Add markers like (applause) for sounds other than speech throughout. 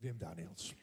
Wim Daniels.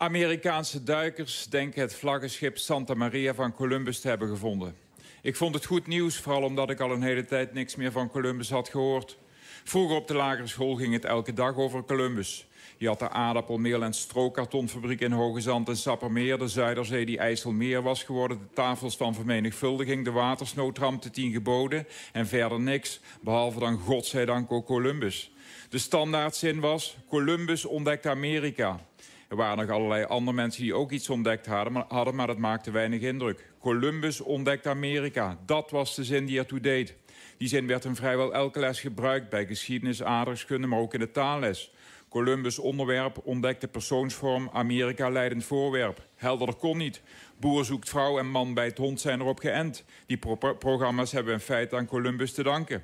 Amerikaanse duikers denken het vlaggenschip Santa Maria van Columbus te hebben gevonden. Ik vond het goed nieuws, vooral omdat ik al een hele tijd niks meer van Columbus had gehoord. Vroeger op de lagere school ging het elke dag over Columbus. Je had de aardappelmeel- en strokartonfabriek in Hoge Zand en Sappermeer... de Zuiderzee die IJsselmeer was geworden... de tafels van vermenigvuldiging, de watersnoodramp, de tien geboden... en verder niks, behalve dan godzijdank ook Columbus. De standaardzin was, Columbus ontdekt Amerika. Er waren nog allerlei andere mensen die ook iets ontdekt hadden maar, hadden, maar dat maakte weinig indruk. Columbus ontdekt Amerika. Dat was de zin die ertoe deed. Die zin werd in vrijwel elke les gebruikt... bij geschiedenis, aardrijkskunde, maar ook in de taalles. Columbus onderwerp ontdekte persoonsvorm, Amerika leidend voorwerp. Helderder kon niet. Boer zoekt vrouw en man bij het hond zijn erop geënt. Die programma's hebben in feite aan Columbus te danken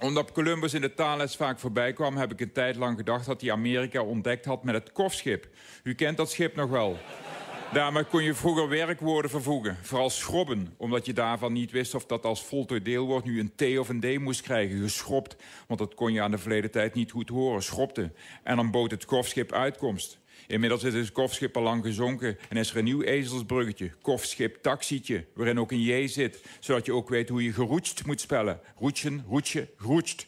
omdat Columbus in de taalles vaak voorbij kwam... heb ik een tijd lang gedacht dat hij Amerika ontdekt had met het kofschip. U kent dat schip nog wel. Daarmee kon je vroeger werkwoorden vervoegen, vooral schrobben. Omdat je daarvan niet wist of dat als voltooid deelwoord nu een T of een D moest krijgen. Geschropt, want dat kon je aan de verleden tijd niet goed horen. Schropte, En dan bood het kofschip uitkomst. Inmiddels is het kofschip al lang gezonken en is er een nieuw ezelsbruggetje, kofschip taxietje, waarin ook een J zit, zodat je ook weet hoe je geroetst moet spellen. Roetsen, roetje, groetst.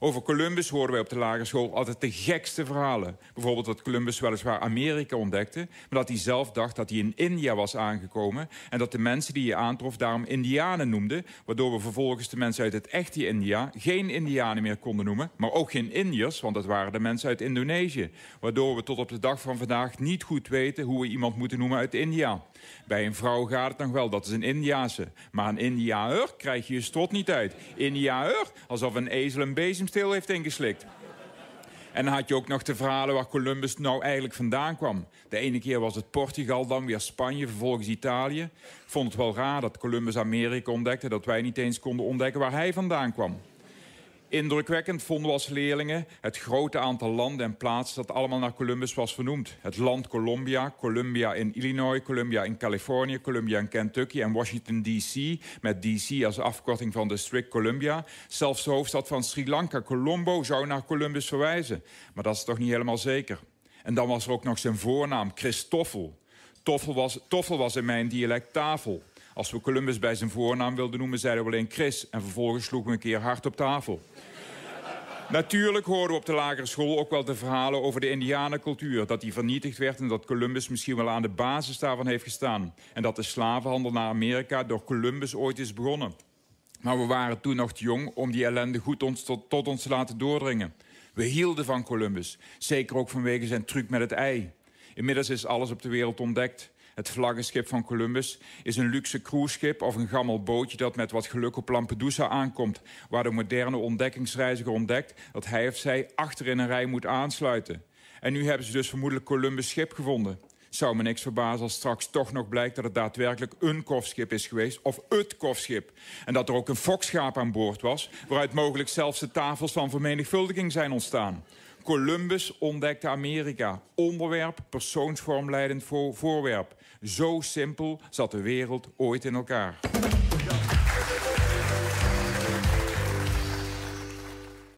Over Columbus horen wij op de lagere school altijd de gekste verhalen. Bijvoorbeeld dat Columbus weliswaar Amerika ontdekte... maar dat hij zelf dacht dat hij in India was aangekomen... en dat de mensen die hij aantrof daarom Indianen noemden... waardoor we vervolgens de mensen uit het echte India geen Indianen meer konden noemen... maar ook geen Indiërs, want dat waren de mensen uit Indonesië. Waardoor we tot op de dag van vandaag niet goed weten... hoe we iemand moeten noemen uit India. Bij een vrouw gaat het nog wel, dat is een Indiase, Maar een Indiaer krijg je je strot niet uit. Indiaer, alsof een ezel een bezem Steel heeft ingeslikt. En dan had je ook nog de verhalen waar Columbus nou eigenlijk vandaan kwam. De ene keer was het Portugal, dan weer Spanje, vervolgens Italië. Ik vond het wel raar dat Columbus Amerika ontdekte... dat wij niet eens konden ontdekken waar hij vandaan kwam. Indrukwekkend vonden we als leerlingen het grote aantal landen en plaatsen dat allemaal naar Columbus was vernoemd. Het land Columbia, Columbia in Illinois, Columbia in Californië, Columbia in Kentucky en Washington DC. Met DC als afkorting van District Columbia. Zelfs de hoofdstad van Sri Lanka, Colombo, zou naar Columbus verwijzen. Maar dat is toch niet helemaal zeker. En dan was er ook nog zijn voornaam, Christoffel. Toffel was, toffel was in mijn dialect tafel. Als we Columbus bij zijn voornaam wilden noemen, zeiden we alleen Chris. En vervolgens sloegen we een keer hard op tafel. (laughs) Natuurlijk hoorden we op de lagere school ook wel de verhalen over de indianencultuur. Dat die vernietigd werd en dat Columbus misschien wel aan de basis daarvan heeft gestaan. En dat de slavenhandel naar Amerika door Columbus ooit is begonnen. Maar we waren toen nog te jong om die ellende goed ons tot, tot ons te laten doordringen. We hielden van Columbus, zeker ook vanwege zijn truc met het ei. Inmiddels is alles op de wereld ontdekt. Het vlaggenschip van Columbus is een luxe cruiseschip of een gammel bootje dat met wat geluk op Lampedusa aankomt, waar de moderne ontdekkingsreiziger ontdekt dat hij of zij achterin een rij moet aansluiten. En nu hebben ze dus vermoedelijk Columbus' schip gevonden. Zou me niks verbazen als straks toch nog blijkt dat het daadwerkelijk een kofschip is geweest, of het kofschip. En dat er ook een fokschaap aan boord was, waaruit mogelijk zelfs de tafels van vermenigvuldiging zijn ontstaan. Columbus ontdekte Amerika. Onderwerp, persoonsvormleidend voorwerp. Zo simpel zat de wereld ooit in elkaar.